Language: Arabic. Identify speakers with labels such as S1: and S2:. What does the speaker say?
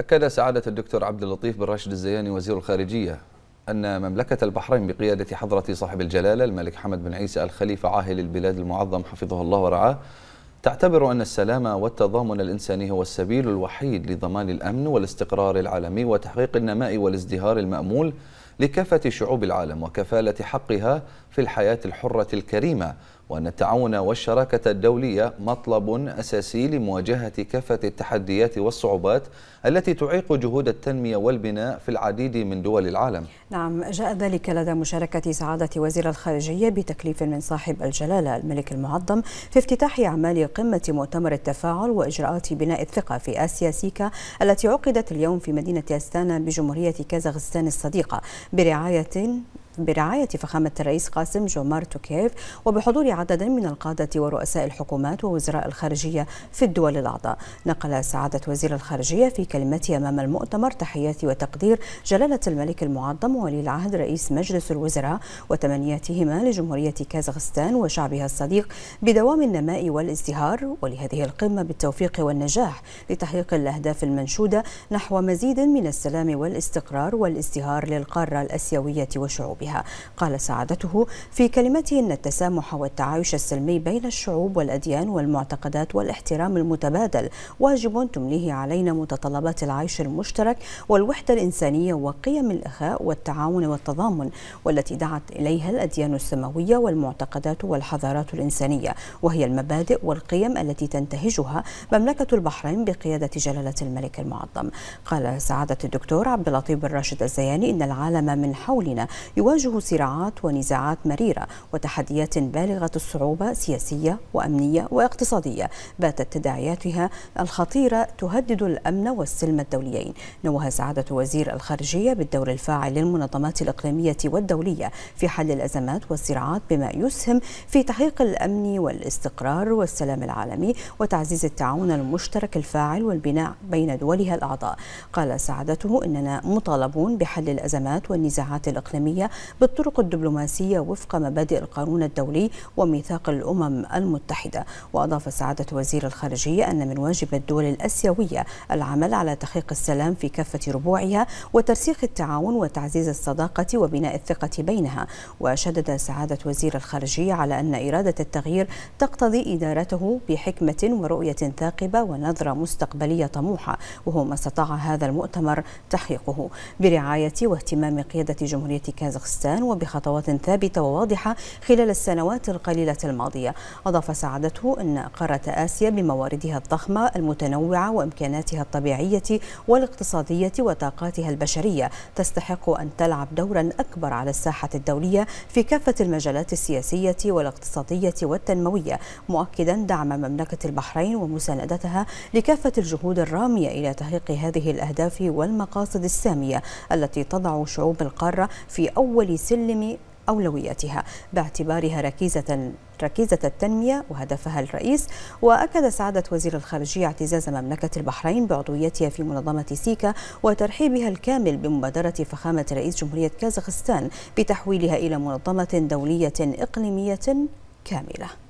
S1: أكد سعادة الدكتور عبد اللطيف بن راشد الزياني وزير الخارجية أن مملكة البحرين بقيادة حضرة صاحب الجلالة الملك حمد بن عيسى الخليفة عاهل البلاد المعظم حفظه الله ورعاه تعتبر أن السلام والتضامن الإنساني هو السبيل الوحيد لضمان الأمن والاستقرار العالمي وتحقيق النماء والازدهار المأمول لكافة شعوب العالم وكفالة حقها في الحياة الحرة الكريمة وأن التعاون والشراكة الدولية مطلب أساسي لمواجهة كافة التحديات والصعوبات التي تعيق جهود التنمية والبناء في العديد من دول العالم
S2: نعم جاء ذلك لدى مشاركة سعادة وزير الخارجية بتكليف من صاحب الجلالة الملك المعظم في افتتاح أعمال قمة مؤتمر التفاعل وإجراءات بناء الثقة في آسيا سيكا التي عقدت اليوم في مدينة أستانا بجمهورية كازاخستان الصديقة برعاية برعاية فخامة الرئيس قاسم جومار توكيف وبحضور عدد من القادة ورؤساء الحكومات ووزراء الخارجية في الدول الأعضاء نقل سعادة وزير الخارجية في كلمته أمام المؤتمر تحياتي وتقدير جلالة الملك المعظم ولي العهد رئيس مجلس الوزراء وتمنياتهما لجمهورية كازاخستان وشعبها الصديق بدوام النماء والازدهار ولهذه القمة بالتوفيق والنجاح لتحقيق الأهداف المنشودة نحو مزيد من السلام والاستقرار والازدهار للقارة الآسيوية وشعوبها بها قال سعادته في كلمته أن التسامح والتعايش السلمي بين الشعوب والأديان والمعتقدات والاحترام المتبادل واجب تمليه علينا متطلبات العيش المشترك والوحدة الإنسانية وقيم الإخاء والتعاون والتضامن والتي دعت إليها الأديان السماوية والمعتقدات والحضارات الإنسانية وهي المبادئ والقيم التي تنتهجها مملكة البحرين بقيادة جلالة الملك المعظم قال سعادة الدكتور عبد اللطيف الراشد الزياني إن العالم من حولنا يواجه تواجه صراعات ونزاعات مريرة وتحديات بالغة الصعوبة سياسية وأمنية واقتصادية باتت تداعياتها الخطيرة تهدد الأمن والسلم الدوليين نوه سعادة وزير الخارجية بالدور الفاعل للمنظمات الإقليمية والدولية في حل الأزمات والصراعات بما يسهم في تحقيق الأمن والاستقرار والسلام العالمي وتعزيز التعاون المشترك الفاعل والبناء بين دولها الأعضاء قال سعادته إننا مطالبون بحل الأزمات والنزاعات الإقليمية بالطرق الدبلوماسية وفق مبادئ القانون الدولي وميثاق الأمم المتحدة وأضاف سعادة وزير الخارجية أن من واجب الدول الأسيوية العمل على تحقيق السلام في كافة ربوعها وترسيخ التعاون وتعزيز الصداقة وبناء الثقة بينها وشدد سعادة وزير الخارجية على أن إرادة التغيير تقتضي إدارته بحكمة ورؤية ثاقبة ونظرة مستقبلية طموحة وهو ما استطاع هذا المؤتمر تحقيقه برعاية واهتمام قيادة جمهورية كازاخستان باكستان وبخطوات ثابتة وواضحة خلال السنوات القليلة الماضية أضاف سعادته أن قارة آسيا بمواردها الضخمة المتنوعة وإمكاناتها الطبيعية والاقتصادية وطاقاتها البشرية تستحق أن تلعب دورا أكبر على الساحة الدولية في كافة المجالات السياسية والاقتصادية والتنموية مؤكدا دعم مملكة البحرين ومساندتها لكافة الجهود الرامية إلى تحقيق هذه الأهداف والمقاصد السامية التي تضع شعوب القارة في أول أول سلم أولوياتها باعتبارها ركيزة ركيزة التنمية وهدفها الرئيس وأكد سعادة وزير الخارجية اعتزاز مملكة البحرين بعضويتها في منظمة سيكا وترحيبها الكامل بمبادرة فخامة رئيس جمهورية كازاخستان بتحويلها إلى منظمة دولية إقليمية كاملة